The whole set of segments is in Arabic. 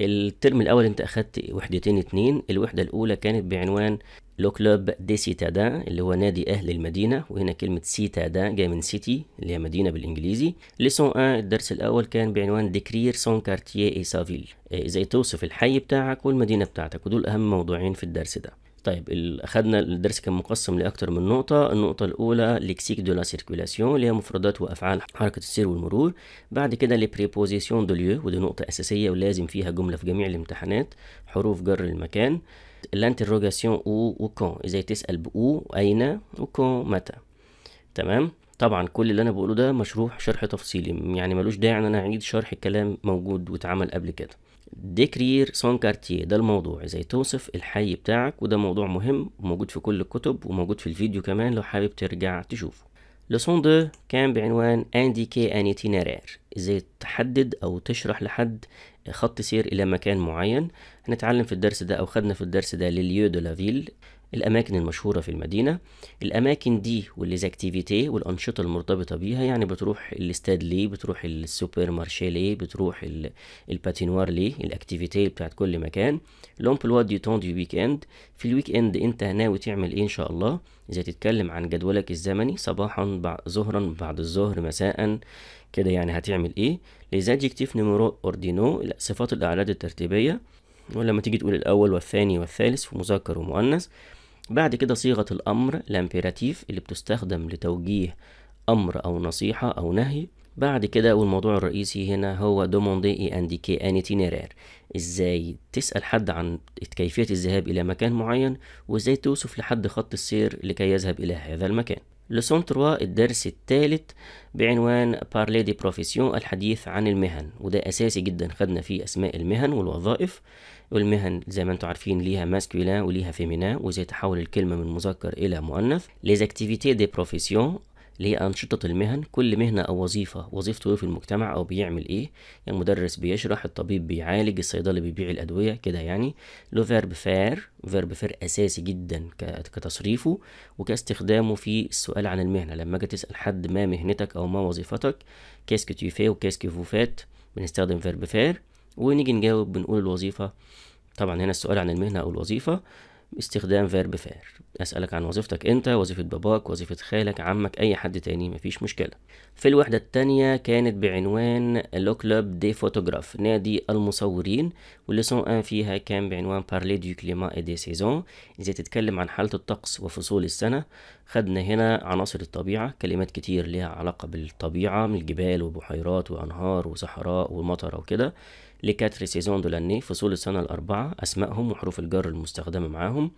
الترم الاول انت اخدت وحدتين اتنين الوحده الاولى كانت بعنوان لو كلوب دي سيتادا اللي هو نادي اهل المدينه وهنا كلمه سيتادا جايه من سيتي اللي هي مدينه بالانجليزي لسون ان الدرس الاول كان بعنوان ديكرير سون كارتيه اي سافيل ازاي توصف الحي بتاعك والمدينه بتاعتك ودول اهم موضوعين في الدرس ده طيب اخذنا الدرس كان مقسم لاكثر من نقطه النقطه الاولى ليكسيك دو لا سيركولاسيون اللي هي مفردات وافعال حركه السير والمرور بعد كده لبريبوزيسيون دو ليو ودي نقطه اساسيه ولازم فيها جمله في جميع الامتحانات حروف جر المكان الانتروجاسيون او وكون ازاي تسال بو اين وكون متى تمام طبعا كل اللي انا بقوله ده مشروح شرح تفصيلي يعني ملوش داعي ان انا اعيد شرح الكلام موجود واتعمل قبل كده ديكرير سون كارتيه ده الموضوع ازاي توصف الحي بتاعك وده موضوع مهم وموجود في كل الكتب وموجود في الفيديو كمان لو حابب ترجع تشوفه لسون دو كان بعنوان انديكي ان ايتينيرير ازاي تحدد او تشرح لحد خط سير الى مكان معين هنتعلم في الدرس ده او خدنا في الدرس ده لليو دو لافيل الأماكن المشهورة في المدينة الأماكن دي والليزاكتيفيتي والأنشطة المرتبطة بيها يعني بتروح الاستاد ليه بتروح السوبر مارشي ليه بتروح الباتينوار ليه الأكتيفيتي بتاعت كل مكان لومبلوا دي تون دي ويك إند في الويك إند أنت ناوي تعمل إيه إن شاء الله إذا تتكلم عن جدولك الزمني صباحا ظهرا بعد الظهر مساء كده يعني هتعمل إيه ليزادجكتيف نمرو أوردينو صفات الأعداد الترتيبية ولما تيجي تقول الأول والثاني والثالث في مذكر ومؤنث بعد كده صيغة الأمر الإمبيراتيف اللي بتستخدم لتوجيه أمر أو نصيحة أو نهي بعد كده والموضوع الرئيسي هنا هو دوموندي اي انديكي ان itinéraire ازاي تسأل حد عن كيفية الذهاب إلى مكان معين وازاي توصف لحد خط السير لكي يذهب إلى هذا المكان لسون 3 الدرس الثالث بعنوان بارلي دي بروفيسيون الحديث عن المهن وده أساسي جدا خدنا فيه أسماء المهن والوظائف والمهن زي ما انتم عارفين ليها ماسكولين وليها فيمينا وازاي تحول الكلمة من مذكر إلى مؤنث ليز اكتيفيتي دي بروفيسيون اللي هي أنشطة المهن كل مهنة أو وظيفة وظيفته إيه في المجتمع أو بيعمل إيه يعني المدرس بيشرح الطبيب بيعالج الصيدلي بيبيع الأدوية كده يعني لو فيرب فير فيرب فير أساسي جدا كتصريفه وكاستخدامه في السؤال عن المهنة لما أجي تسأل حد ما مهنتك أو ما وظيفتك كاسك تيفي وكاسك فوفات بنستخدم فيرب فير ونيجي نجاوب بنقول الوظيفة طبعا هنا السؤال عن المهنة أو الوظيفة باستخدام فيرب فير أسألك عن وظيفتك أنت وظيفة باباك وظيفة خالك عمك أي حد تاني مفيش مشكلة في الوحدة التانية كانت بعنوان لو كلوب دي فوتوغراف نادي المصورين والليسون أن فيها كان بعنوان بارلي دو كليما اي دي سيزون إزاي تتكلم عن حالة الطقس وفصول السنة خدنا هنا عناصر الطبيعة كلمات كتير ليها علاقة بالطبيعة من الجبال وبحيرات وأنهار وصحراء ومطر وكده لكاتر سيزون دو لاني فصول السنة الأربعة أسمائهم وحروف الجر المستخدمة معاهم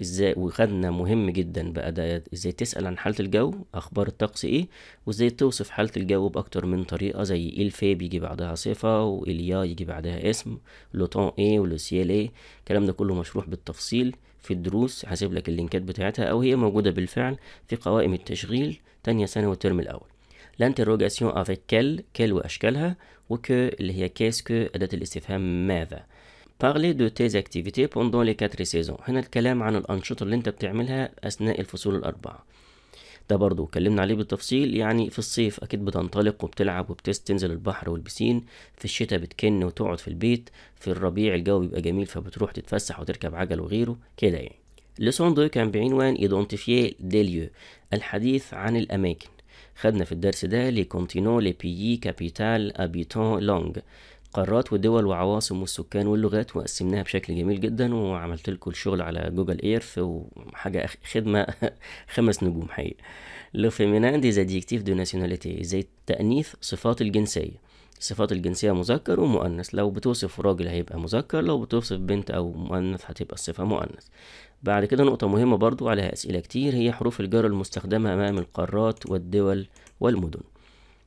ازاي وخدنا مهم جدا بقى ده ازاي تسأل عن حالة الجو أخبار الطقس ايه وازاي توصف حالة الجو بأكتر من طريقة زي إيه الفي بيجي بعدها صفة وإليا يجي بعدها اسم لوتون ايه ولوسيال ايه الكلام ده كله مشروح بالتفصيل في الدروس هسيب لك اللينكات بتاعتها أو هي موجودة بالفعل في قوائم التشغيل تانية سنة والترم الأول l'interrogation avec quel, quel وأشكالها وك اللي هي كيسكو أداة الاستفهام ماذا parler de tes activités pendant les quatre saisons هنا الكلام عن الأنشطة اللي أنت بتعملها أثناء الفصول الأربعة ده برضو اتكلمنا عليه بالتفصيل يعني في الصيف أكيد بتنطلق وبتلعب وبتنزل البحر والبسين في الشتاء بتكن وتقعد في البيت في الربيع الجو بيبقى جميل فبتروح تتفسح وتركب عجل وغيره كده يعني لسون دو كان بعنوان ايدونتيفيه دي ليو الحديث عن الأماكن خدنا في الدرس ده لي كونتينون لي بيي كابيتال ابيتون لونج قارات ودول وعواصم والسكان واللغات وقسمناها بشكل جميل جدا وعملت لكم الشغل على جوجل ايرث وحاجه خدمه خمس نجوم حقيقي لو فيمينان دي زاديكتيف دو ناسيوناليتي زي تأنيث صفات الجنسيه صفات الجنسية مذكر ومؤنث لو بتوصف راجل هيبقى مذكر لو بتوصف بنت أو مؤنث هتبقى الصفة مؤنث بعد كده نقطة مهمة برضو عليها أسئلة كتير هي حروف الجر المستخدمة أمام القارات والدول والمدن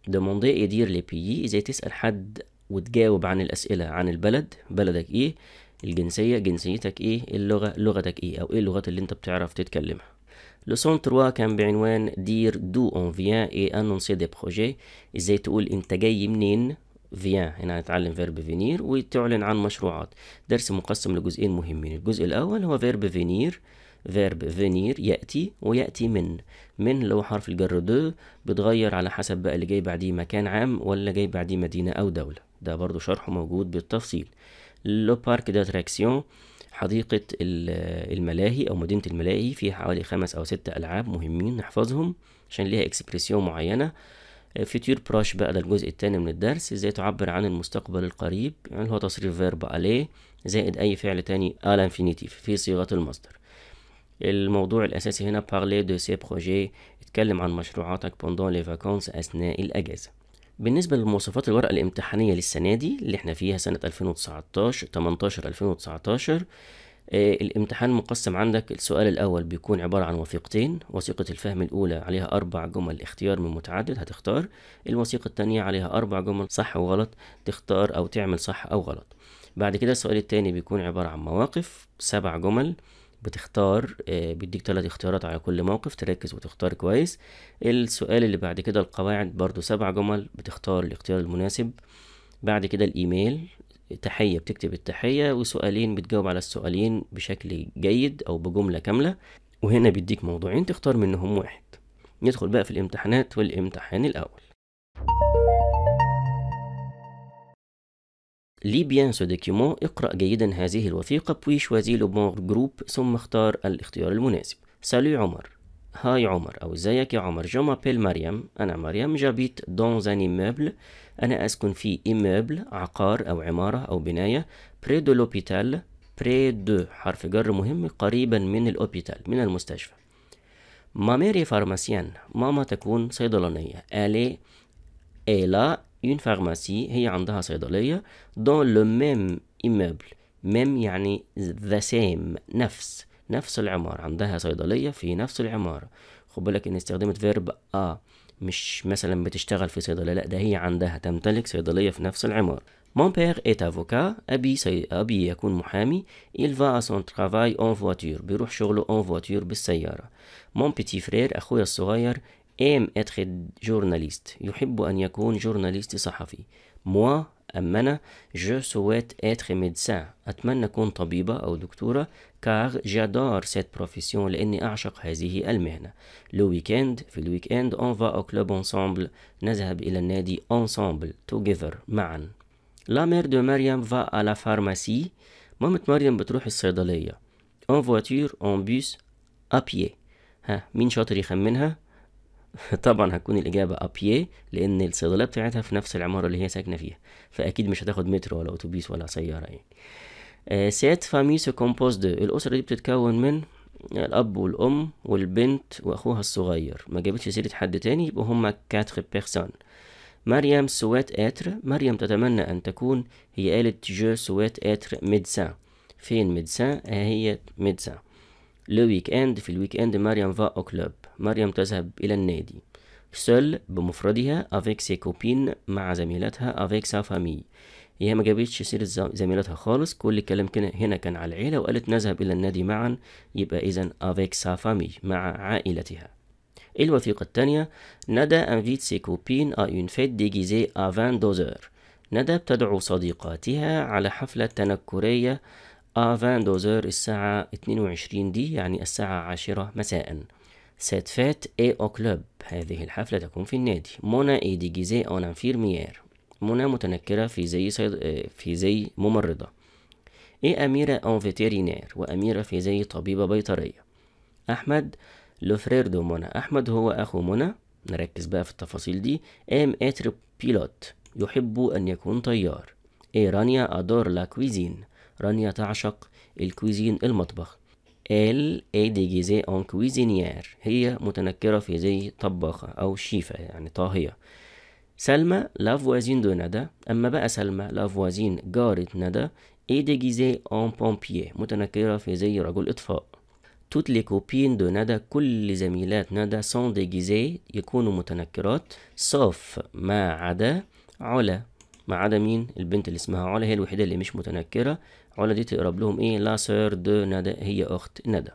دوموندي يدير لبيي ازاي تسأل حد وتجاوب عن الأسئلة عن البلد بلدك ايه الجنسية جنسيتك ايه اللغة لغتك ايه او ايه اللغات اللي انت بتعرف تتكلمها لسون 3 كان بعنوان دير دو اون فيان اي انونسي دي بروجي ازاي تقول انت جاي منين فيان هنا هنتعلم فيرب فينير وتعلن عن مشروعات درس مقسم لجزئين مهمين الجزء الاول هو فيرب فينير فيرب فينير يأتي ويأتي من من اللي هو حرف الجر دو بتغير على حسب بقى اللي جاي بعديه مكان عام ولا جاي بعديه مدينة أو دولة ده برضو شرحه موجود بالتفصيل لو بارك داتراكسيون حديقة الملاهي أو مدينة الملاهي فيها حوالي خمس أو ست ألعاب مهمين نحفظهم عشان ليها اكسبريسيون معينة فيتير آه، براش بقى ده الجزء التاني من الدرس ازاي تعبر عن المستقبل القريب يعني هو تصريف فيرب عليه زائد أي فعل تاني على انفينيتيف في صيغة المصدر الموضوع الأساسي هنا بارلي دو سي بروجي اتكلم عن مشروعاتك بوندون لي فاكونس أثناء الأجازة بالنسبة لمواصفات الورقة الامتحانية للسنة دي اللي احنا فيها سنة 2019 18 2019 الامتحان مقسم عندك السؤال الأول بيكون عبارة عن وثيقتين وثيقة الفهم الأولى عليها أربع جمل اختيار من متعدد هتختار الوثيقة التانية عليها أربع جمل صح وغلط تختار أو تعمل صح أو غلط بعد كده السؤال التاني بيكون عبارة عن مواقف سبع جمل بتختار آه، بيديك تلات اختيارات على كل موقف تركز وتختار كويس السؤال اللي بعد كده القواعد برضو سبع جمل بتختار الاختيار المناسب بعد كده الايميل تحية بتكتب التحية وسؤالين بتجاوب على السؤالين بشكل جيد أو بجملة كاملة وهنا بيديك موضوعين تختار منهم واحد ندخل بقى في الامتحانات والامتحان الأول لي بيان سو دوكيومون اقرأ جيدا هذه الوثيقة بوي شوازي لو بون جروب ثم اختار الاختيار المناسب سالو عمر هاي عمر أو ازيك يا عمر جو مابيل مريم أنا مريم جابيت دون ان ميبل أنا أسكن في ايموبل عقار أو عمارة أو بناية بري دو لوبيتال بري دو حرف جر مهم قريبا من الأوبيتال من المستشفى ماميري فارماسيان ماما تكون صيدلانية ألي إلا une pharmacie هي عندها صيدلية dans le même immeuble même يعني the same نفس نفس العمارة عندها صيدلية في نفس العمارة خد بالك ان استخدمت فيرب ا آه. مش مثلا بتشتغل في صيدلية لا ده هي عندها تمتلك صيدلية في نفس العمارة Mon père est avocat أبي سي... أبي يكون محامي il va à son travail en voiture بيروح شغله en voiture بالسيارة Mon petit frère أخويا الصغير aime être journaliste يحب أن يكون جورناليست صحفي moi أما أنا je souhaite être médecin أتمنى أكون طبيبة أو دكتورة car j'adore cette profession لأني أعشق هذه المهنة le weekend في الويك end on va au club ensemble نذهب إلى النادي ensemble together معا la mère de Mariam va à la pharmacie مامة مريم بتروح الصيدلية en voiture en bus à pied ها مين شاطر يخمنها؟ طبعا هتكون الاجابه ابييه لان الصيدليه بتاعتها في نفس العماره اللي هي ساكنه فيها فاكيد مش هتاخد مترو ولا اتوبيس ولا سياره يعني سيت سو كومبوز دو الاسره دي بتتكون من الاب والام والبنت واخوها الصغير ما جابتش سيره حد تاني يبقوا هما كاتر بيرسون مريم سويت اتر مريم تتمنى ان تكون هي قالت جو سويت اتر ميدسا فين ميدسا آه، هي ميدسا لو ويك اند في الويك اند مريم فا او كلوب مريم تذهب إلى النادي سول بمفردها افيك سي كوبين مع زميلتها افيك سا فامي هي ما جابتش سيرة زميلتها خالص كل الكلام كان هنا كان على العيلة وقالت نذهب إلى النادي معا يبقى إذا افيك سا فامي مع عائلتها الوثيقة الثانية ندى انفيت سي كوبين ا اون فيت ديجيزي افان دوزور ندى بتدعو صديقاتها على حفلة تنكرية افان دوزور الساعة 22 دي يعني الساعة 10 مساءً فات اي او كلوب هذه الحفلة تكون في النادي مونا اي دي جيزي اون نانفير ميير منى متنكرة في زي صيد... في زي ممرضة اي أميرة اون فيتيرينير وأميرة في زي طبيبة بيطرية أحمد لوفرير دو منى أحمد هو أخو منى نركز بقى في التفاصيل دي ام اتر بيلوت يحب أن يكون طيار اي رانيا أدور لا كويزين رانيا تعشق الكويزين المطبخ ال ديجيزي اون كويزينيير هي متنكرة في زي طباخة أو شيفة يعني طاهية سلمى لا فوازين دو ندى أما بقى سلمى لا فوازين جارة ندى اي ديجيزي اون بومبيي متنكرة في زي رجل إطفاء توت لي كوبين دو ندى كل زميلات ندى سون ديجيزي يكونوا متنكرات صاف ما عدا علا ما عدا مين البنت اللي اسمها علا هي الوحيدة اللي مش متنكرة ولا دي تقرب لهم ايه لا سير دو ندى هي اخت ندى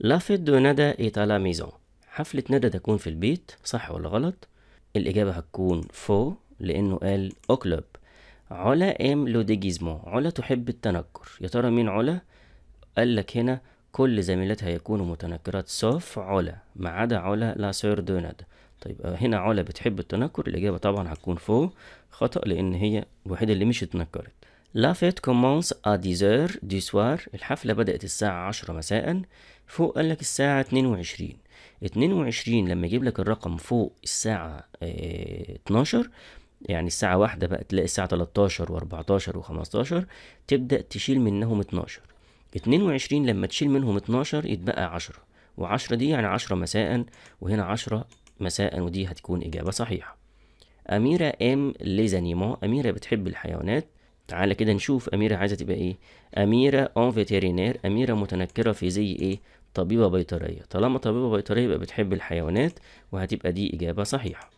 لا فيت دو ندى ايت لا ميزون حفلة ندى تكون في البيت صح ولا غلط الإجابة هتكون فو لأنه قال أو كلوب علا ام لو ديجيزمون علا تحب التنكر يا ترى مين علا قال لك هنا كل زميلاتها يكونوا متنكرات سوف علا ما عدا علا لا سير دو ندى طيب هنا علا بتحب التنكر الإجابة طبعا هتكون فو خطأ لأن هي الوحيدة اللي مش اتنكرت لا فيت كومونس ا 10 دي سوار الحفلة بدأت الساعة 10 مساء فوق قال لك الساعة 22 22 لما يجيب لك الرقم فوق الساعة اه 12 يعني الساعة واحدة بقى تلاقي الساعة 13 و14 و15 تبدأ تشيل منهم 12 22 لما تشيل منهم 12 يتبقى 10 و10 دي يعني 10 مساء وهنا 10 مساء ودي هتكون إجابة صحيحة أميرة أم ليزانيمون أميرة بتحب الحيوانات تعالى كده نشوف أميرة عايزة تبقى إيه أميرة أون فيتيرينير أميرة متنكرة في زي إيه طبيبة بيطرية طالما طبيبة بيطرية يبقى بتحب الحيوانات وهتبقى دي إجابة صحيحة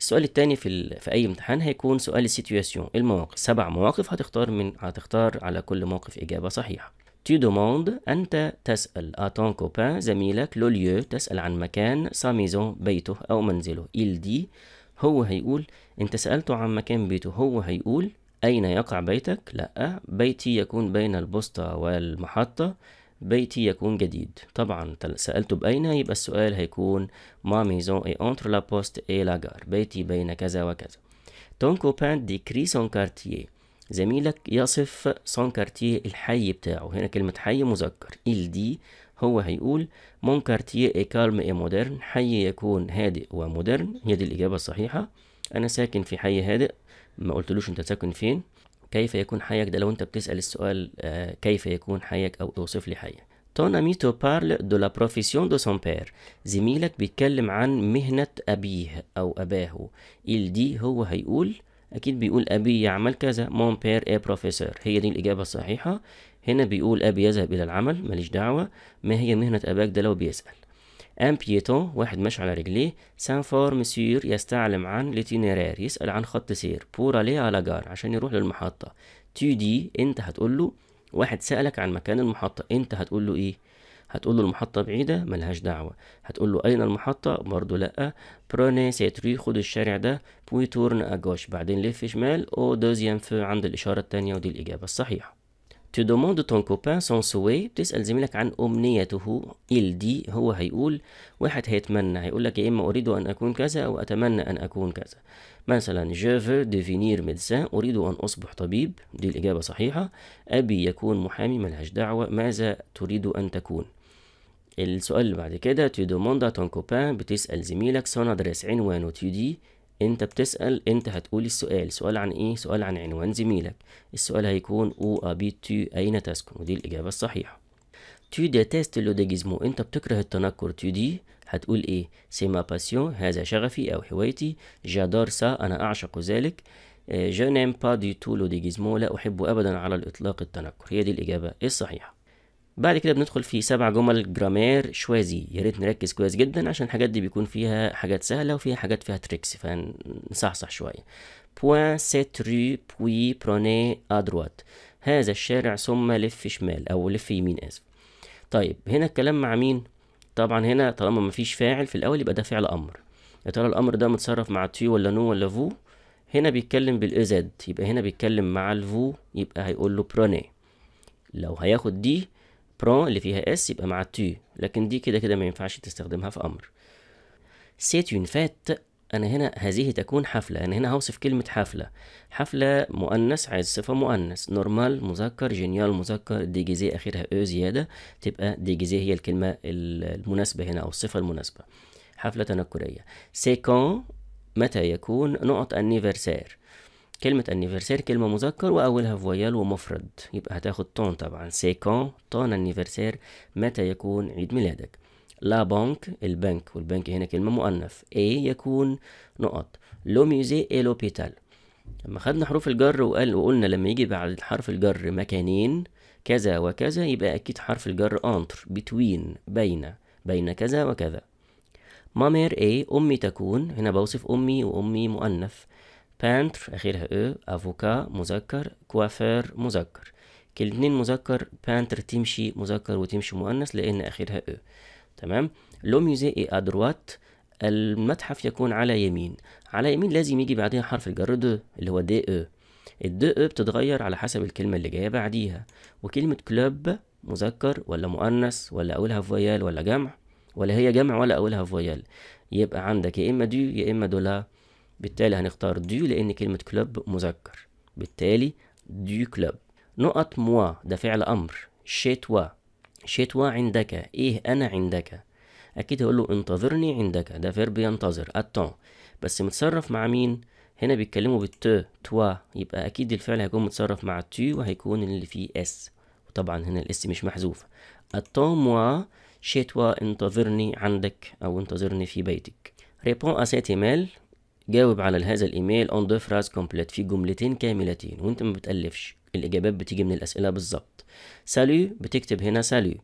السؤال التاني في, ال... في أي امتحان هيكون سؤال السيتياسيون المواقف سبع مواقف هتختار من هتختار على كل موقف إجابة صحيحة تي دوموند أنت تسأل أتون كوبان زميلك لو تسأل عن مكان سا ميزون بيته أو منزله إل دي هو هيقول أنت سألته عن مكان بيته هو هيقول أين يقع بيتك؟ لأ بيتي يكون بين البوسطة والمحطة بيتي يكون جديد طبعا سألته بأين يبقى السؤال هيكون ما ميزون اي انتر لا بوست اي لاجار بيتي بين كذا وكذا تون كوبان ديكري سون كارتيه زميلك يصف سون كارتيه الحي بتاعه هنا كلمة حي مذكر ال دي هو هيقول مون كارتيه اي كالم اي مودرن حي يكون هادئ ومودرن هي دي الإجابة الصحيحة أنا ساكن في حي هادئ ما قلتلوش انت ساكن فين كيف يكون حيك ده لو انت بتسال السؤال آه، كيف يكون حيك او اوصف لي حيك تون اميتو بارل دو لا بروفيسيون دو سون بير زميلك بيتكلم عن مهنة أبيه أو أباه. إل دي هو هيقول أكيد بيقول أبي يعمل كذا. مون بير إي بروفيسور هي دي الإجابة الصحيحة. هنا بيقول أبي يذهب إلى العمل ماليش دعوة. ما هي مهنة أباك ده لو بيسأل. ان بيتون واحد ماشي على رجليه سان فور مسير يستعلم عن ليتينيرير يسأل عن خط سير بورا لي على جار عشان يروح للمحطة تو دي انت هتقول له واحد سألك عن مكان المحطة انت هتقول له ايه هتقول له المحطة بعيدة ملهاش دعوة هتقول له أين المحطة برضه لأ بروني سيتري خد الشارع ده بوي تورن أجوش بعدين لف شمال أو دوزيام في عند الإشارة التانية ودي الإجابة الصحيحة tu demandes ton كوبان سون سوي بتسأل زميلك عن أمنيته ال دي هو هيقول واحد هيتمنى هيقول لك يا إما أريد أن أكون كذا أو أتمنى أن أكون كذا مثلا جافر ديفينير devenir أريد أن أصبح طبيب دي الإجابة صحيحة أبي يكون محامي ملهاش دعوة ماذا تريد أن تكون السؤال اللي بعد كده تو دوموند à ton بتسأل زميلك سون ادريس عنوانه تي دي انت بتسأل انت هتقول السؤال سؤال عن ايه سؤال عن عنوان زميلك السؤال هيكون او ابي تو اين تسكن ودي الاجابة الصحيحة تو ديتست ديجيزمو انت بتكره التنكر تو دي هتقول ايه سي ما باسيون هذا شغفي او هوايتي جادار سا انا اعشق ذلك جو نيم با دي تو لو ديجيزمو لا احب ابدا على الاطلاق التنكر هي دي الاجابة الصحيحة بعد كده بندخل في سبع جمل جرامير شوازي يا ريت نركز كويس جدا عشان الحاجات دي بيكون فيها حاجات سهله وفيها حاجات فيها تريكس فنصحصح شويه بوان سيت ري بوي بروني ادروات هذا الشارع ثم لف شمال او لف يمين اسف طيب هنا الكلام مع مين طبعا هنا طالما مفيش فاعل في الاول يبقى ده فعل امر يا ترى الامر ده متصرف مع تي ولا نو ولا فو هنا بيتكلم بالازد يبقى هنا بيتكلم مع الفو يبقى هيقول له بروني لو هياخد دي برون اللي فيها اس يبقى مع تو لكن دي كده كده ما ينفعش تستخدمها في امر سيت فات انا هنا هذه تكون حفله انا هنا هوصف كلمه حفله حفله مؤنث عايز صفه مؤنث نورمال مذكر جينيال مذكر دي جيزي اخرها او زياده تبقى دي جيزي هي الكلمه المناسبه هنا او الصفه المناسبه حفله تنكريه سيكون متى يكون نقط انيفرسير كلمة انيفرسير كلمة مذكر وأولها فويال ومفرد يبقى هتاخد تون طبعا سيكون تون انيفرسير متى يكون عيد ميلادك لا بانك البنك والبنك هنا كلمة مؤنث اي يكون نقط لو ميوزي اي لوبيتال لما خدنا حروف الجر وقال وقلنا لما يجي بعد حرف الجر مكانين كذا وكذا يبقى أكيد حرف الجر أنتر بتوين بين بين كذا وكذا مامير اي أمي تكون هنا بوصف أمي وأمي مؤنث بانتر اخرها او افوكا مذكر كوافير مذكر كلمتين مذكر بانتر تمشي مذكر وتمشي مؤنث لان اخرها او e. تمام لو ميوزي ادروات المتحف يكون على يمين على يمين لازم يجي بعدها حرف الجر دو اللي هو دي او الدو او بتتغير على حسب الكلمه اللي جايه بعديها وكلمه كلوب مذكر ولا مؤنث ولا اولها فويال ولا جمع ولا هي جمع ولا اولها فويال يبقى عندك يا اما دو يا اما دولا بالتالي هنختار دو لأن كلمة كلوب مذكر بالتالي دو كلوب نقط موا ده فعل أمر شتوا شتوا عندك إيه أنا عندك أكيد هقول له انتظرني عندك ده فيرب ينتظر أتون بس متصرف مع مين هنا بيتكلموا بالت توا يبقى أكيد الفعل هيكون متصرف مع تي وهيكون اللي فيه اس وطبعا هنا الاس مش محذوف أتون موا شتوا انتظرني عندك أو انتظرني في بيتك ريبون أ سيت ايميل جاوب على هذا الايميل اون دو فراز كومبليت في جملتين كاملتين وانت ما بتالفش الاجابات بتيجي من الاسئله بالظبط سالو بتكتب هنا سالو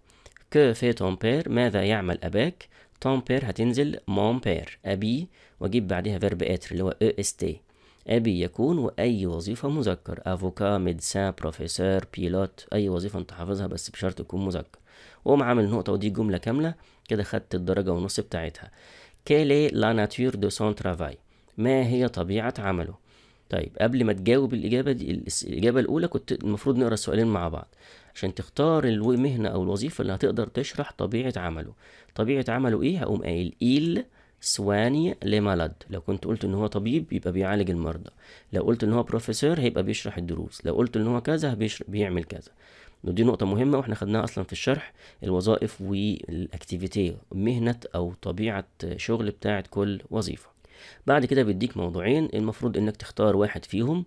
كو في بير ماذا يعمل اباك بير هتنزل مون بير ابي واجيب بعدها فيرب اتر اللي هو اي اس تي أبي يكون وأي وظيفة مذكر أفوكا ميدسا بروفيسور بيلوت أي وظيفة أنت حافظها بس بشرط تكون مذكر وأقوم عامل نقطة ودي جملة كاملة كده خدت الدرجة ونص بتاعتها كالي لا ناتور دو سون ترافاي ما هي طبيعة عمله طيب قبل ما تجاوب الإجابة دي الإجابة الأولى كنت المفروض نقرأ السؤالين مع بعض عشان تختار المهنة أو الوظيفة اللي هتقدر تشرح طبيعة عمله طبيعة عمله إيه هقوم قايل إيل سواني لمالد لو كنت قلت ان هو طبيب يبقى بيعالج المرضى لو قلت ان هو بروفيسور هيبقى بيشرح الدروس لو قلت ان هو كذا بيعمل كذا ودي نقطة مهمة واحنا خدناها اصلا في الشرح الوظائف والاكتيفيتي مهنة او طبيعة شغل بتاعة كل وظيفة بعد كده بيديك موضوعين المفروض انك تختار واحد فيهم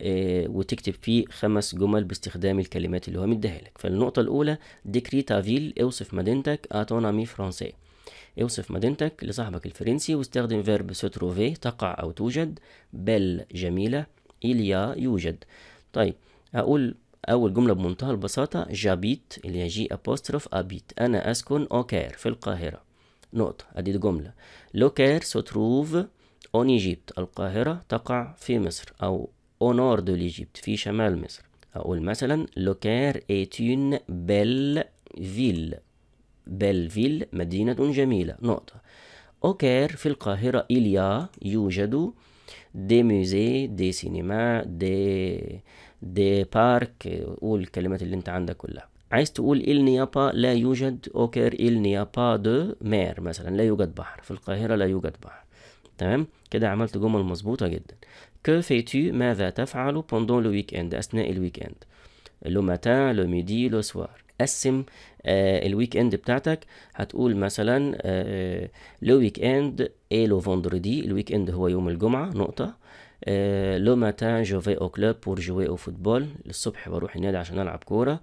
آه، وتكتب فيه خمس جمل باستخدام الكلمات اللي هو مديها لك فالنقطة الأولى ديكري تافيل اوصف مدينتك اتونامي فرونسي اوصف مدينتك لصاحبك الفرنسي واستخدم فيرب ستروفي تقع أو توجد بل جميلة إليا يوجد طيب أقول أول جملة بمنتهى البساطة جابيت اللي هي جي أبوستروف أبيت أنا أسكن أوكير في القاهرة نقطة أدي جملة لوكير تروف اون ايجيبت القاهرة تقع في مصر أو اونور دو ليجيبت في شمال مصر أقول مثلا لوكير ايتون بيل فيل بيل فيل مدينة جميلة نقطة أوكير في القاهرة إليا يوجد دي ميوزي دي سينما دي دي بارك قول الكلمات اللي انت عندك كلها عايز تقول إيه إل نيابا لا يوجد أوكر إل إيه نيابا دو مير مثلا لا يوجد بحر في القاهرة لا يوجد بحر تمام كده عملت جمل مظبوطة جدا كو فيتو ماذا تفعل بوندون لو ويك اند أثناء الويك اند لو ماتان لو ميدي لو سوار قسم آه الويك اند بتاعتك هتقول مثلا آه لو ويك اند اي لو فوندردي الويك اند هو يوم الجمعة نقطة لو ماتان جو في او كلوب بور جوي او فوتبول الصبح بروح النادي عشان العب كوره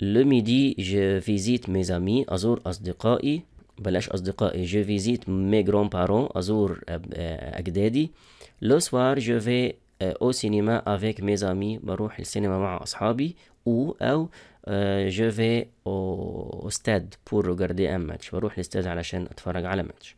لو ميدي جو فيزيت مي زامي ازور اصدقائي بلاش اصدقائي جو فيزيت مي جرون بارون ازور اجدادي لو سوار جو في او سينما افيك مي زامي بروح السينما مع اصحابي او او جو في vais au, au stade pour regarder بروح الاستاد علشان اتفرج على match.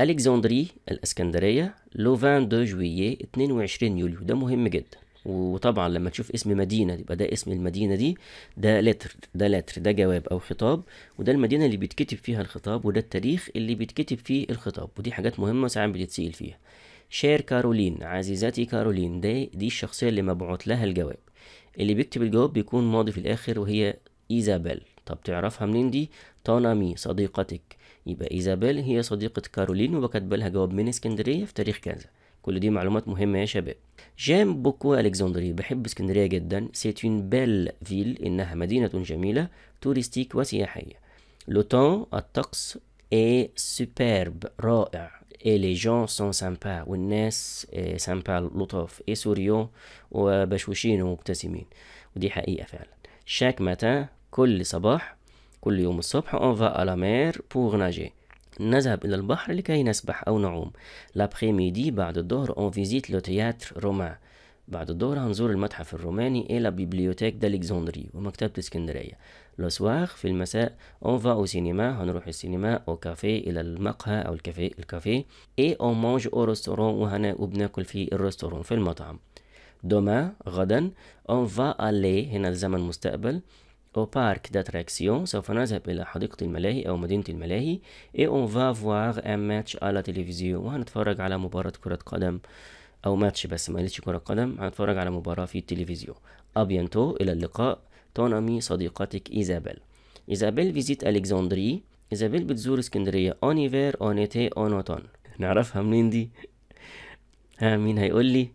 الكسندري الاسكندريه لو دو جويي 22 يوليو ده مهم جدا وطبعا لما تشوف اسم مدينه يبقى ده اسم المدينه دي ده لتر ده لتر ده جواب او خطاب وده المدينه اللي بيتكتب فيها الخطاب وده التاريخ اللي بيتكتب فيه الخطاب ودي حاجات مهمه ساعات بتتسال فيها شير كارولين عزيزتي كارولين ده دي الشخصيه اللي مبعوت لها الجواب اللي بيكتب الجواب بيكون ماضي في الاخر وهي ايزابيل طب تعرفها منين دي تانامي صديقتك يبقى ايزابيل هي صديقة كارولين وكاتبة لها جواب من اسكندرية في تاريخ كذا كل دي معلومات مهمة يا شباب جام بوكو ألكسندري بحب اسكندرية جدا سيتون بيل فيل إنها مدينة جميلة توريستيك وسياحية لوتون الطقس اي سوبرب رائع اي لي جون سون سامبا والناس سامبا آه، لطاف اي سوريون وبشوشين ومبتسمين ودي حقيقة فعلا شاك متى كل صباح كل يوم الصبح on va à la mer pour nager نذهب إلى البحر لكي نسبح أو نعوم لابخي ميدي بعد الظهر on visite le théâtre romain بعد الظهر هنزور المتحف الروماني إلى بيبليوتيك d'Alexandrie ومكتبة اسكندرية لو سواغ في المساء on va au cinéma هنروح السينما أو كافيه إلى المقهى أو الكافيه الكافيه et on mange au restaurant وهنا وبناكل في الرستوران في المطعم دوما غدا on va aller هنا الزمن مستقبل au parc d'attractions سوف نذهب إلى حديقة الملاهي أو مدينة الملاهي et on va voir un match à la télévision وهنتفرج على مباراة كرة قدم أو ماتش بس ما قلتش كرة قدم هنتفرج على مباراة في التلفزيون أبيانتو إلى اللقاء ton amie صديقتك إيزابيل إيزابيل فيزيت ألكسندري إيزابيل بتزور اسكندرية أونيفير أونيتي أونوتون نعرفها منين دي؟ ها مين هيقول لي؟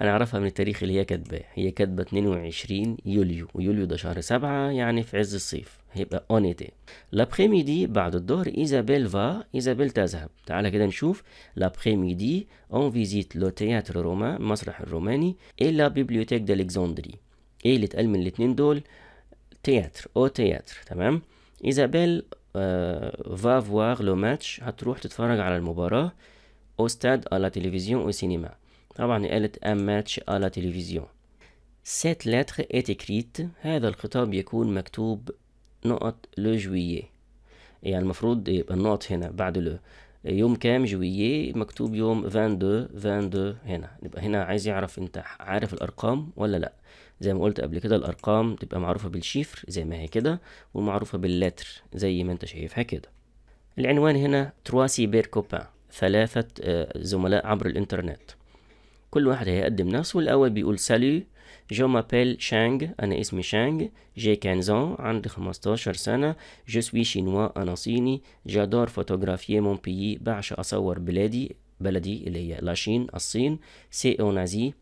انا اعرفها من التاريخ اللي هي كاتباه هي كاتبه 22 يوليو ويوليو ده شهر سبعة يعني في عز الصيف هيبقى اونيتي لابخي ميدي بعد الظهر ايزابيل فا ايزابيل تذهب تعالى كده نشوف لابخي ميدي اون فيزيت لو تياتر روما المسرح الروماني اي لا بيبليوتيك دالكسندري ايه اللي اتقال من الاتنين دول تياتر او تياتر تمام ايزابيل فا فوار لو ماتش هتروح تتفرج على المباراه او ستاد على تلفزيون او سينما طبعا قالت أم ماتش على تلفزيون télévision لاتر ات est هذا الخطاب يكون مكتوب نقط لو جويي يعني المفروض يبقى النقط هنا بعد لو يوم كام جويي مكتوب يوم 22 22 هنا يبقى هنا عايز يعرف انت عارف الارقام ولا لا زي ما قلت قبل كده الارقام تبقى معروفه بالشيفر زي ما هي كده ومعروفه باللتر زي ما انت شايفها كده العنوان هنا سي بير كوبان ثلاثه آه، زملاء عبر الانترنت كل واحد هيقدم نفسه الأول بيقول سالي جو مابيل شانج أنا اسمي شانج جي كانزون عندي 15 سنة جو سوي شينوا أنا صيني جادور فوتوغرافيي مون بيي بعشق أصور بلادي بلدي اللي هي لاشين الصين سي أونازي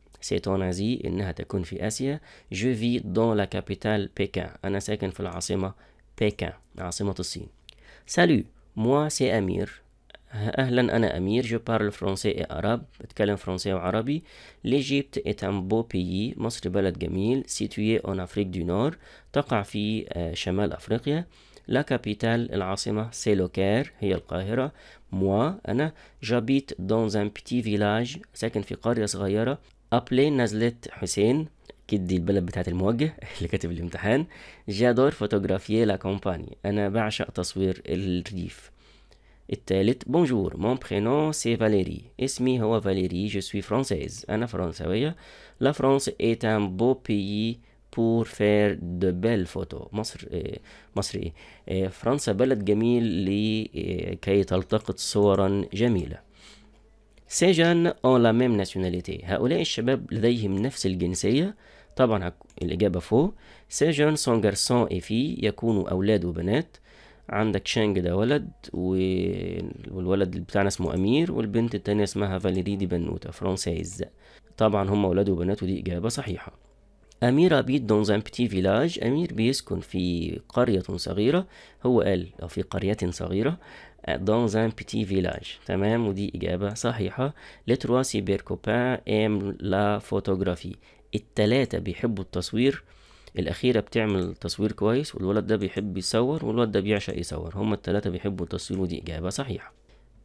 نازي سيت انها تكون في اسيا جو في دون لا كابيتال بكين انا ساكن في العاصمه بكين عاصمه الصين سالو موا سي امير اهلا انا امير جو بارل فرونسي اي عرب بتكلم فرونسي وعربي ليجيبت ايت un بو بيي مصر بلد جميل سيتوي اون افريك دو نور تقع في آه، شمال افريقيا لا كابيتال العاصمة سيلوكير هي القاهرة موا أنا جابيت دون ان بيتي فيلاج ساكن في قرية صغيرة أبلي نزلت حسين كدي البلد بتاعت الموجه اللي كاتب الامتحان جادور فوتوغرافيه لا كومباني انا بعشق تصوير الريف الثالث بونجور مون برينون سي فاليري اسمي هو فاليري جو سوي فرانسيز انا فرنسويه لا فرونس ايت ان بو بيي بور فير دو بيل فوتو مصر مصري ايه فرنسا بلد جميل لكي تلتقط صورا جميله سي جان اون لا ميم ناسيوناليتي هؤلاء الشباب لديهم نفس الجنسيه طبعا الإجابة فو سي جان سون جارسون إي في يكونوا أولاد وبنات عندك شانج ده ولد والولد بتاعنا اسمه أمير والبنت التانية اسمها فاليري دي بنوتة فرونسيز طبعا هما ولاد وبناته دي إجابة صحيحة أمير أبيت دون زان بتي فيلاج أمير بيسكن في قرية صغيرة هو قال أو في قرية صغيرة دون زان بتي فيلاج تمام ودي إجابة صحيحة لتروا بير كوبان إم لا فوتوغرافي التلاتة بيحبوا التصوير الاخيره بتعمل تصوير كويس والولد ده بيحب يصور والولد ده بيعشق يصور هما التلاتة بيحبوا التصوير ودي اجابه صحيحه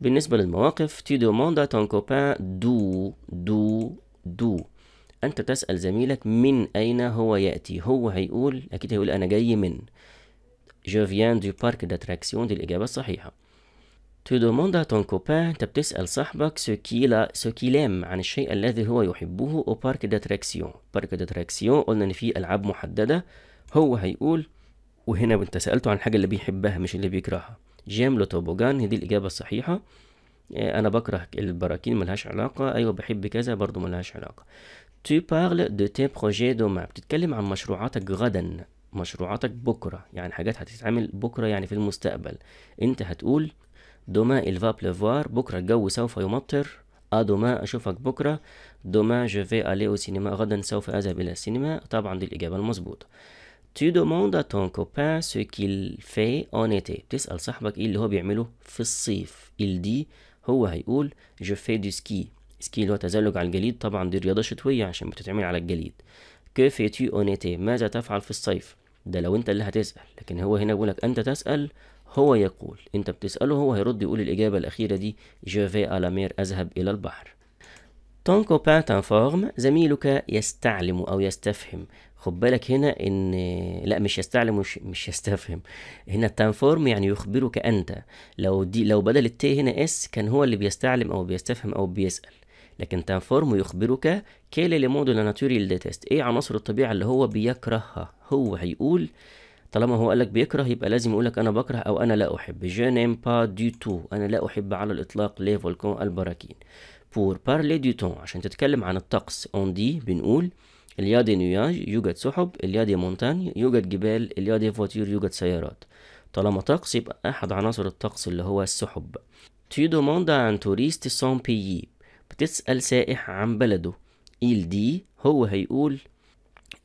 بالنسبه للمواقف تي demandes à كوبان دو دو دو انت تسال زميلك من اين هو ياتي هو هيقول اكيد هيقول انا جاي من je viens du parc d'attraction دي الاجابه الصحيحه Tu demandes à ton copain, بتسأل صاحبك ce qu'il ce qu'il aime عن الشيء الذي هو يحبه au parc d'attraction. parc d'attraction قلنا إن في ألعاب محددة هو هيقول وهنا أنت سألته عن الحاجة اللي بيحبها مش اللي بيكرهها. جيم لو توبوجان هي دي الإجابة الصحيحة. آه، أنا بكره البراكين ملهاش علاقة أيوة بحب كذا برضو ملهاش علاقة. Tu parles de tes projets demain. بتتكلم عن مشروعاتك غدا. مشروعاتك بكرة يعني حاجات هتتعمل بكرة يعني في المستقبل أنت هتقول دوما il va pleuvoir بكرة الجو سوف يمطر ا آه، دوما اشوفك بكرة دوما je vais aller au cinéma غدا سوف اذهب الى السينما طبعا دي الاجابة المظبوطة Tu demandes à ton copain ce qu'il fait en été. بتسأل صاحبك ايه اللي هو بيعمله في الصيف. Il dit هو هيقول je fais du ski. سكي اللي هو تزلج على الجليد طبعا دي رياضة شتوية عشان بتتعمل على الجليد. Que fais-tu en été؟ ماذا تفعل في الصيف؟ ده لو انت اللي هتسأل لكن هو هنا بيقولك انت تسأل هو يقول انت بتسأله هو هيرد يقول الإجابة الأخيرة دي je vais à la mer أذهب إلى البحر ton copain t'informe زميلك يستعلم أو يستفهم خد بالك هنا ان لا مش يستعلم مش, مش يستفهم هنا تنفورم يعني يخبرك انت لو دي لو بدل الت هنا اس كان هو اللي بيستعلم او بيستفهم او بيسال لكن تنفورم يخبرك كيل لمودو ناتوريال ناتوري ايه عناصر الطبيعه اللي هو بيكرهها هو هيقول طالما هو قالك بيكره يبقى لازم يقولك انا بكره او انا لا احب je n'aime pas du tout انا لا احب على الاطلاق les volcans البراكين pour parler du temps عشان تتكلم عن الطقس on dit بنقول il y a des nuages يوجد سحب il y a des montagnes يوجد جبال il y a des voitures يوجد سيارات طالما طقس يبقى احد عناصر الطقس اللي هو السحب tu demandes à un touriste son pays بتسأل سائح عن بلده il dit هو هيقول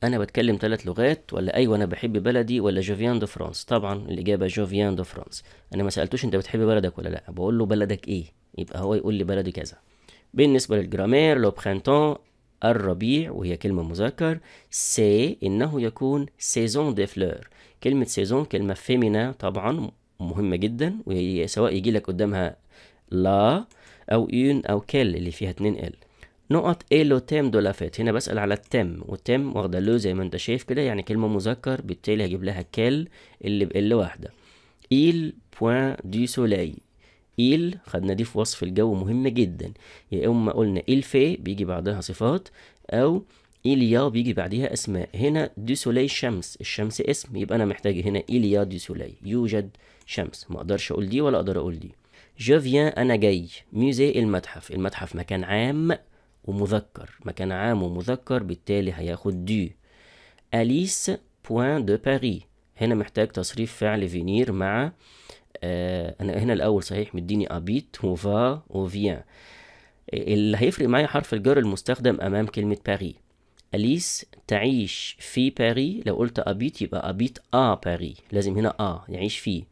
انا بتكلم ثلاث لغات ولا ايوه انا بحب بلدي ولا جوفيان دو فرانس طبعا الاجابه جوفيان دو فرانس انا ما سالتوش انت بتحب بلدك ولا لا بقول له بلدك ايه يبقى هو يقول لي بلدي كذا بالنسبه للجرامير لو برينتون الربيع وهي كلمه مذكر سي انه يكون سيزون دي فلور كلمه سيزون كلمه فيمينا طبعا مهمه جدا وهي سواء يجي لك قدامها لا او اون او كل اللي فيها اتنين ال نقط ايه لو تام دول افات هنا بسأل على التيم والتيم واخده لو زي ما انت شايف كده يعني كلمة مذكر بالتالي هجيب لها كال اللي بال واحدة إيل بوان دي سولاي إيل خدنا دي في وصف الجو مهمة جدا يا إما قلنا إيل في بيجي بعدها صفات أو إيليا بيجي بعدها أسماء هنا دي سولاي شمس الشمس اسم يبقى أنا محتاج هنا إيليا دي سولاي يوجد شمس ما أقدرش أقول دي ولا أقدر أقول دي جو فيان أنا جاي ميوزي المتحف المتحف مكان عام ومذكر مكان عام ومذكر بالتالي هياخد دي أليس بوان دو باري هنا محتاج تصريف فعل فينير مع آه أنا هنا الأول صحيح مديني أبيت وفا وفيان اللي هيفرق معايا حرف الجر المستخدم أمام كلمة باري أليس تعيش في باري لو قلت أبيت يبقى أبيت آ باري لازم هنا آ يعيش فيه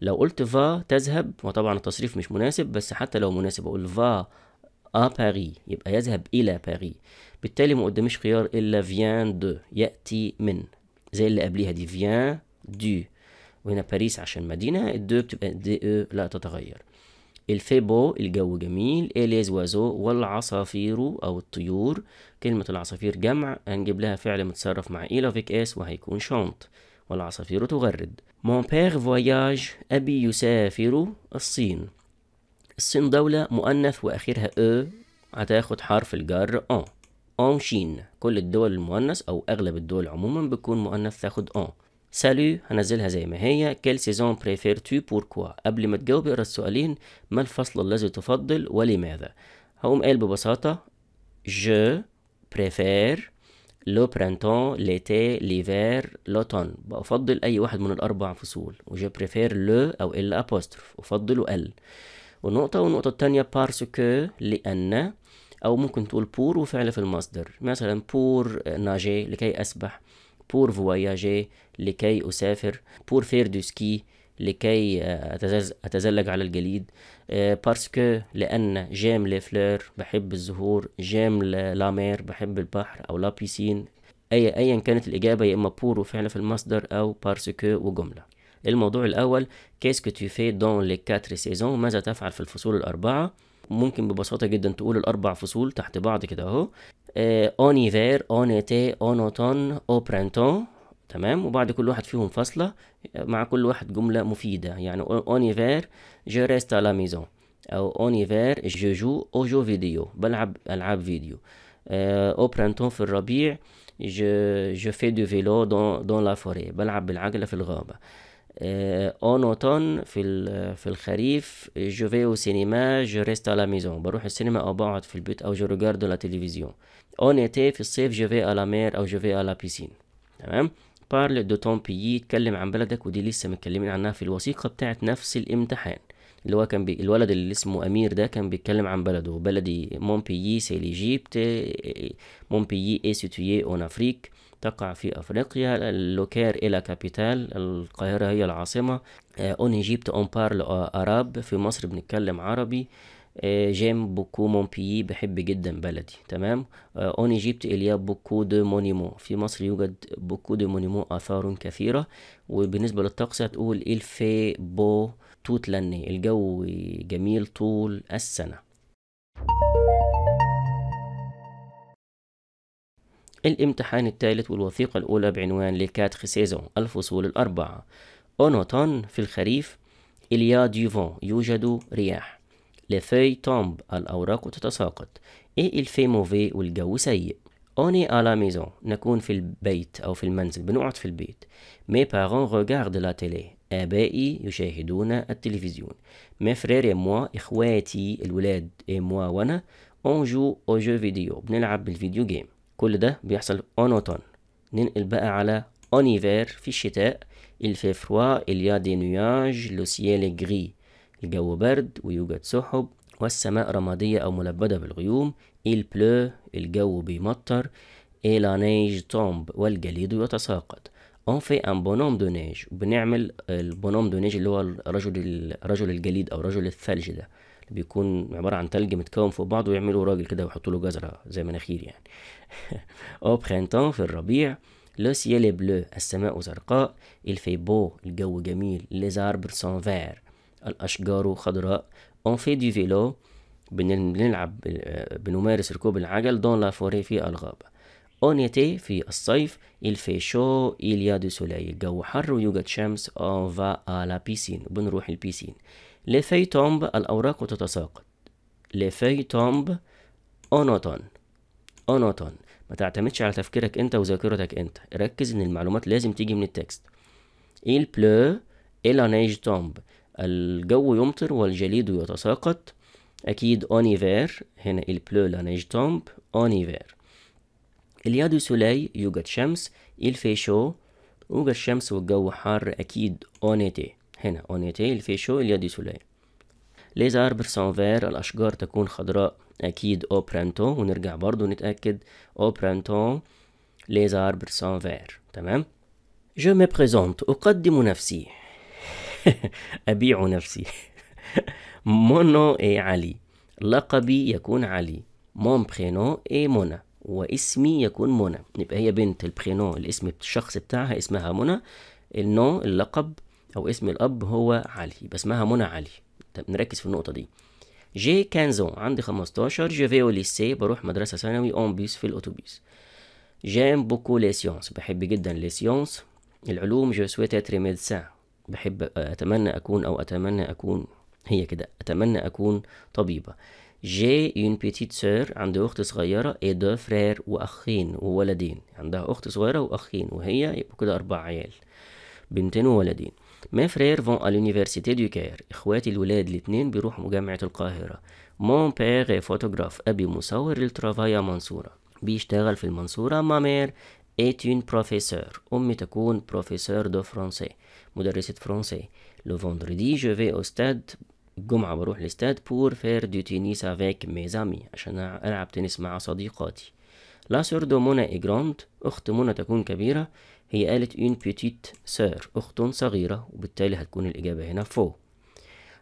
لو قلت فا تذهب وطبعا التصريف مش مناسب بس حتى لو مناسب أقول فا ا باري يبقى يذهب الى باري بالتالي ما قداميش خيار الا فيان دو ياتي من زي اللي قبليها دي فيان دو وهنا باريس عشان مدينه الدو بتبقى دي او e لا تتغير الفيبو الجو جميل اليز وازو والعصافير او الطيور كلمة العصافير جمع هنجيب لها فعل متصرف مع e اي فيك اس وهيكون شونت والعصافير تغرد مون بير فواياج أبي يسافر الصين الصين دولة مؤنث وآخرها أ هتاخد حرف الجر أون أون شين كل الدول المؤنث أو أغلب الدول عموما بتكون مؤنث تاخد أون سالو هنزلها زي ما هي كيل سيزون بريفير تو بوركوا قبل ما تجاوب اقرا السؤالين ما الفصل الذي تفضل ولماذا هقوم قايل ببساطة جو بريفير لو برانتون ليتي ليفير لوتون بفضل اي واحد من الاربع فصول وجو بريفير لو او ال ابوستروف افضل ال ونقطة والنقطة التانية بارسكو لأن أو ممكن تقول بور وفعل في المصدر مثلا بور ناجي لكي أسبح بور فواياجي لكي أسافر بور فير دو سكي لكي آه، أتزلج على الجليد آه، بارسكو لأن جيم لي فلور بحب الزهور جيم لا مير بحب البحر أو لا بيسين أي أيا كانت الإجابة يا إما بور وفعل في المصدر أو بارسكو وجملة الموضوع الأول كيسكو tu في دون لي كاتر سيزون ماذا تفعل في الفصول الأربعة ممكن ببساطة جدا تقول الأربع فصول تحت بعض كده أهو اون ايفير اون ايتي اون اوتون او برانتون تمام وبعد كل واحد فيهم فاصلة مع كل واحد جملة مفيدة يعني اون ايفير جو ريست لا ميزون أو اون ايفير جو جو أو جو فيديو بلعب ألعاب فيديو او آه، برانتون في الربيع je, je fais du vélo dans, dans la forêt بلعب بالعجلة في الغابة اون آه، اوتون في في الخريف في او سينما جو ريست لا ميزون بروح السينما او بقعد في البيت او جو ريغاردو لا تلفزيون اون ايتي في الصيف جو في ا لا مير او جو في ا لا بيسين تمام بارل دو تون بيي اتكلم عن بلدك ودي لسه متكلمين عنها في الوثيقه بتاعت نفس الامتحان اللي هو كان بي... الولد اللي اسمه امير ده كان بيتكلم عن بلده بلدي مونبيي سي ليجيبت مونبيي اي سيتويي اون افريك تقع في أفريقيا لوكير إلى كابيتال القاهرة هي العاصمة أون إيجيبت أون بارل أراب في مصر بنتكلم عربي جيم بوكو مونبيي بحب جدا بلدي تمام اون ايجيبت اليا بوكو دو مونيمو في مصر يوجد بوكو دو مونيمو اثار كثيره وبالنسبه للطقس هتقول الفي بو توت لاني الجو جميل طول السنه الامتحان الثالث والوثيقة الأولى بعنوان لكاتخ سيزون الفصول الأربعة أونوتون في الخريف إليا ديفون يوجد رياح لفي تومب الأوراق تتساقط إيه الفي موفي والجو سيء أوني ألا ميزون نكون في البيت أو في المنزل بنقعد في البيت مي بارون روغارد لا تيلي آبائي يشاهدون التلفزيون مي فرير موا إخواتي الولاد إي موا وأنا أونجو أو جو فيديو بنلعب بالفيديو جيم كل ده بيحصل اون اوتون ننقل بقى على اون ايفير في الشتاء il fait froid il y a des nuages le ciel est gris الجو برد ويوجد سحب والسماء رمادية أو ملبدة بالغيوم il pleut الجو بيمطر et la neige tombe والجليد يتساقط on fait un bonhomme de neige بنعمل البونوم دو نيج اللي هو الرجل الرجل الجليد أو رجل الثلج ده بيكون عبارة عن تلج متكون فوق بعضه ويعملوا راجل كده ويحطوا له جزرة زي مناخير يعني أو بخانتان في الربيع لو سيال بلو السماء زرقاء الفي بو الجو جميل لي زاربر سون فير الأشجار خضراء اون في دي فيلو بنلعب آه، بنمارس ركوب العجل دون لا فوري في الغابة اون يتي في الصيف الفي شو إليا دو سولاي الجو حر ويوجد شمس اون فا آ لا بيسين بنروح البيسين لفي تومب الأوراق تتساقط لفي تومب أونوتون أونوتون ما تعتمدش على تفكيرك انت وذاكرتك انت ركز ان المعلومات لازم تيجي من التكست إيل بلو إلا نيج تومب الجو يمطر والجليد يتساقط أكيد أونيفير هنا إيل بلو لا نيج تومب أونيفير hiver il يوجد شمس إيل في شو يوجد شمس والجو حار أكيد أونيتي هنا اونيتي الفيشو اليادي سولاي اليد سليل Les arbres الأشجار تكون خضراء أكيد او برانتو ونرجع برضو نتأكد او برانتو les arbres sont فير تمام جو مي بريزونت أقدم نفسي أبيع نفسي مونو اي علي لقبي يكون علي مون prénom اي منى واسمي يكون منى يبقى هي بنت البرينو الاسم الشخص بتاعها اسمها منى النو اللقب او اسم الاب هو علي بس اسمها منى علي نركز في النقطه دي جي كانزون عندي 15 جي في ليسي بروح مدرسه ثانوي اون بيس في الاتوبيس جيم بوكو لي سيونس بحب جدا لي سيونس العلوم جو سويت اتري ميدسان بحب آه، اتمنى اكون او اتمنى اكون هي كده اتمنى اكون طبيبه جي اون بيتيت سير عندي اخت صغيره اي دو فرير واخين وولدين عندها اخت صغيره واخين وهي يبقوا كده اربع عيال بنتين وولدين ما فرير فون ا لونيفرسيتي دو كير اخواتي الولاد الاثنين بيروحوا جامعه القاهره مون اي فوتوغراف ابي مصور للترافايا منصوره بيشتغل في المنصوره مامير اتون بروفيسور امي تكون بروفيسور دو فرونسي مدرسه فرونسي لو فوندردي جو في او ستاد الجمعة بروح الاستاد بور فير دو تينيس افيك مي زامي عشان العب تنس مع صديقاتي لا سور دو مونا اي جراند اخت منى تكون كبيره هي قالت اون بيتيت سير أخت صغيرة وبالتالي هتكون الإجابة هنا فو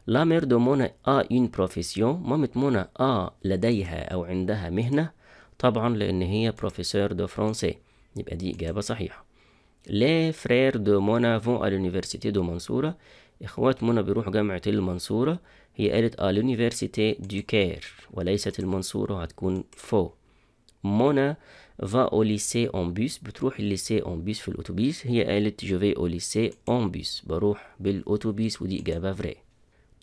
لا مير دو مونا ا اون بروفيسيون مامة منى ا آه، لديها أو عندها مهنة طبعا لأن هي بروفيسور دو فرونسي يبقى دي إجابة صحيحة لي فرير دو مونا فون الونيفرسيتي دو منصورة إخوات منى بيروحوا جامعة المنصورة هي قالت الونيفرسيتي دو كير وليست المنصورة هتكون فو آه va au lycée en bus بتروح الليسي اون بيس في الأتوبيس هي قالت جو في او ليسي اون بيس بروح بالأتوبيس ودي إجابة فري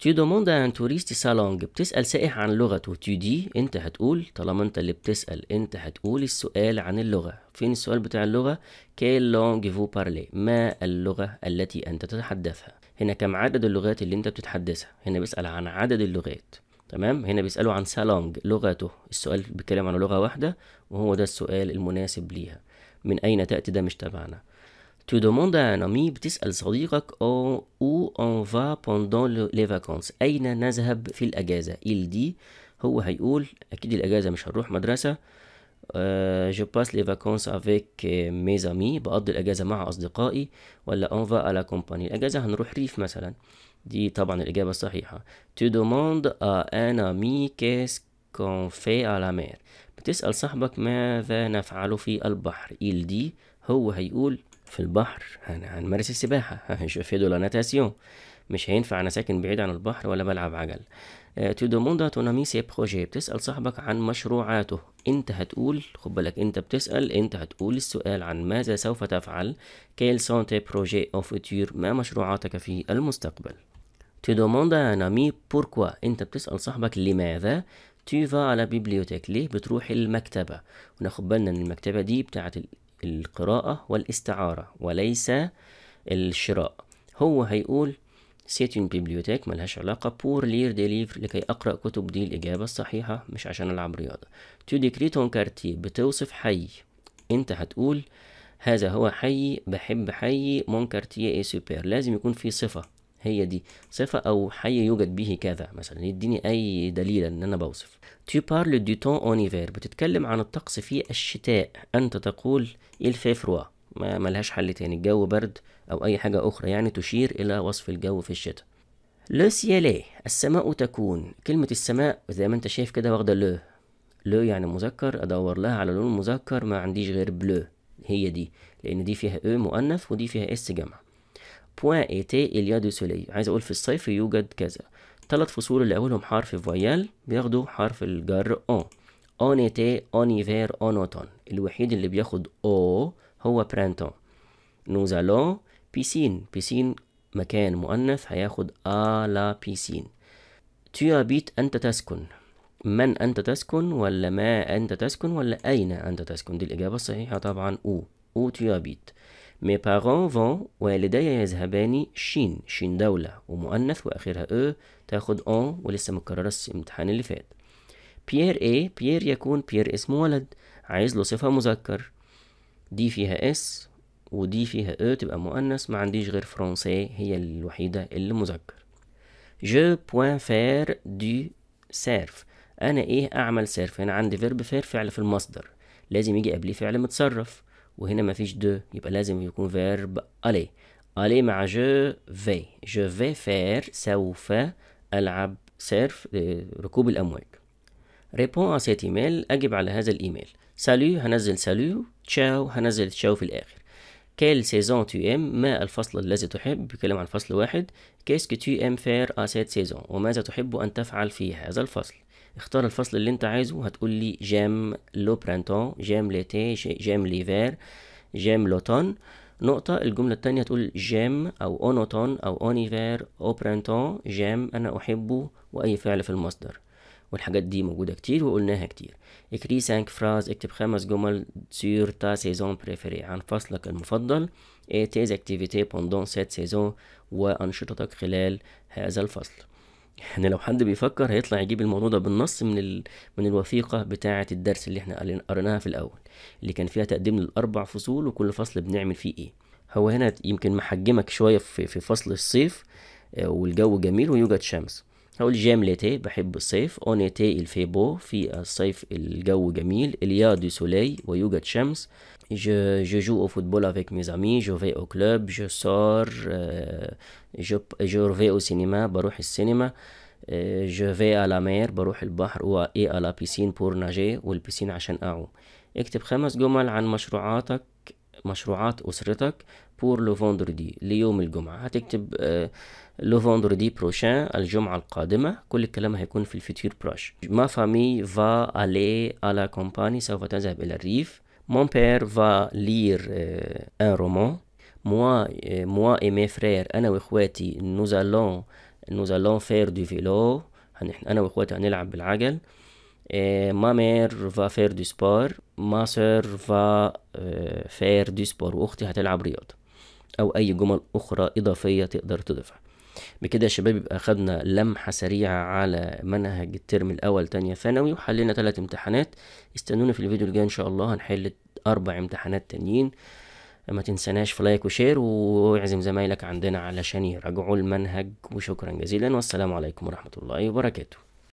Tu دوموند ان توريست سا sa بتسأل سائح عن لغته تي دي أنت هتقول طالما أنت اللي بتسأل أنت هتقول السؤال عن اللغة فين السؤال بتاع اللغة كيل لونج فو بارلي ما اللغة التي أنت تتحدثها هنا كم عدد اللغات اللي أنت بتتحدثها هنا بيسأل عن عدد اللغات تمام هنا بيسألوا عن سالونج لغته السؤال بيتكلم عن لغة واحدة وهو ده السؤال المناسب ليها من أين تأتي ده مش تبعنا تو دوموند ان امي بتسأل صديقك او اون فا بوندون لي فاكونس أين نذهب في الأجازة إل دي هو هيقول أكيد الأجازة مش هنروح مدرسة Euh, je passe les vacances avec euh, mes amis بقضي الأجازة مع أصدقائي ولا on va à la campagne الأجازة هنروح ريف مثلا دي طبعا الإجابة الصحيحة tu demandes à un ami qu'est-ce qu'on fait à la mer بتسأل صاحبك ماذا نفعل في البحر il dit هو هيقول في البحر هنمارس السباحة je fais de la natation مش هينفع أنا ساكن بعيد عن البحر ولا بلعب عجل تو دوموند تون امي سي بروجي بتسأل صاحبك عن مشروعاته انت هتقول خد بالك انت بتسأل انت هتقول السؤال عن ماذا سوف تفعل كيل سون تي بروجي اوف فوتير ما مشروعاتك في المستقبل تو دوموند ان امي بوركوا انت بتسأل صاحبك لماذا تو فا على بيبليوتيك ليه بتروح المكتبة وناخد بالنا ان المكتبة دي بتاعت القراءة والاستعارة وليس الشراء هو هيقول سيت ان بيبليوتيك ملهاش علاقة بور لير دي ليفر لكي أقرأ كتب دي الإجابة الصحيحة مش عشان ألعب رياضة تو ديكريتون ton بتوصف حي أنت هتقول هذا هو حي بحب حي مون كارتي اي سوبر لازم يكون في صفة هي دي صفة أو حي يوجد به كذا مثلا يديني أي دليل إن أنا بوصف تو بارل دي تون أونيفير بتتكلم عن الطقس في الشتاء أنت تقول إل فيفروا ما ملهاش حل تاني الجو برد أو أي حاجة أخرى يعني تشير إلى وصف الجو في الشتاء لو سيالي السماء تكون كلمة السماء زي ما انت شايف كده واخدة لو لو يعني مذكر ادور لها على لون مذكر ما عنديش غير بلو هي دي لان دي فيها او مؤنث ودي فيها اس جمع بوان ايتي اليا دو سولي عايز اقول في الصيف يوجد كذا ثلاث فصول اللي اولهم حرف فويال بياخدوا حرف الجر اون اون ايتي اون ايفير اون اوتون الوحيد اللي بياخد او هو برانتون nous لو بيسين بيسين مكان مؤنث هياخد آ لا بيسين تو بيت أنت تسكن من أنت تسكن ولا ما أنت تسكن ولا أين أنت تسكن دي الإجابة الصحيحة طبعا أو أو تو بيت مي بارون فون والدي يذهبان شين شين دولة ومؤنث وآخرها أو تاخد أون ولسه متكررة الامتحان اللي فات بيير إيه بيير يكون بيير اسم ولد عايز له صفة مذكر دي فيها اس ودي فيها او e تبقى مؤنث ما عنديش غير فرنسي هي الوحيدة اللي مذكر جو بوان فار دي سيرف انا ايه اعمل سيرف هنا عندي فيرب فير فعل في المصدر لازم يجي قبليه فعل متصرف وهنا مفيش دو يبقى لازم يكون فيرب الي الي مع جو في جو في فير سوف العب سيرف آه، ركوب الامواج ريبون ا سيت ايميل اجب على هذا الايميل سالو هنزل سالو تشاو هنزل تشاو في الآخر كال سيزون تو ام ما الفصل الذي تحب بيتكلم عن فصل واحد كي تو ام فير اسيت سيزون وماذا تحب أن تفعل في هذا الفصل اختار الفصل اللي انت عايزه هتقول لي جام لو برانتون جام ليتي جام ليفير جام لوتون نقطة الجملة التانية تقول جام أو أونوتون أو أونيفير أو برانتون جام أنا أحبه وأي فعل في المصدر والحاجات دي موجودة كتير وقلناها كتير اكري سانك فراز اكتب خمس جمل سور تا سيزون بريفيري عن فصلك المفضل اي تيز اكتيفيتي بوندون سيت سيزون وانشطتك خلال هذا الفصل يعني لو حد بيفكر هيطلع يجيب الموضوع ده بالنص من ال... من الوثيقه بتاعه الدرس اللي احنا قريناها في الاول اللي كان فيها تقديم للاربع فصول وكل فصل بنعمل فيه ايه هو هنا يمكن محجمك شويه في, في فصل الصيف آه، والجو جميل ويوجد شمس هقول جيم ليتي بحب الصيف اونيتي الفيبو في الصيف الجو جميل اليا دو سولي ويوجد شمس je, je joue au football avec mes amis, je vais au club, je sors, euh, je, je vais au cinéma, بروح السينما, euh, je vais à la mer, بروح البحر و et à la piscine pour nager والبسين عشان أعوم. اكتب خمس جمل عن مشروعاتك مشروعات أسرتك pour le vendredi ليوم الجمعة هتكتب آه، لو فوندردي بروشان الجمعة القادمة كل الكلام هيكون في الفيتير بروش ما فامي فا ألي على كومباني سوف تذهب إلى الريف مون بير فا لير ان رومان موا موا اي مي فرير انا واخواتي نوزالون نوزالون فير دو فيلو انا واخواتي هنلعب بالعجل ما مير فا فير دو سبور ما سير فا فير دو سبور واختي هتلعب رياضه او اي جمل اخرى اضافيه تقدر تضيفها بكده يا شباب يبقى خدنا لمحة سريعة على منهج الترم الأول تانية ثانوي وحلينا تلات امتحانات استنونا في الفيديو الجاي إن شاء الله هنحل أربع امتحانات تانيين ما تنسناش في لايك وشير واعزم زمايلك عندنا علشان يراجعوا المنهج وشكرا جزيلا والسلام عليكم ورحمة الله وبركاته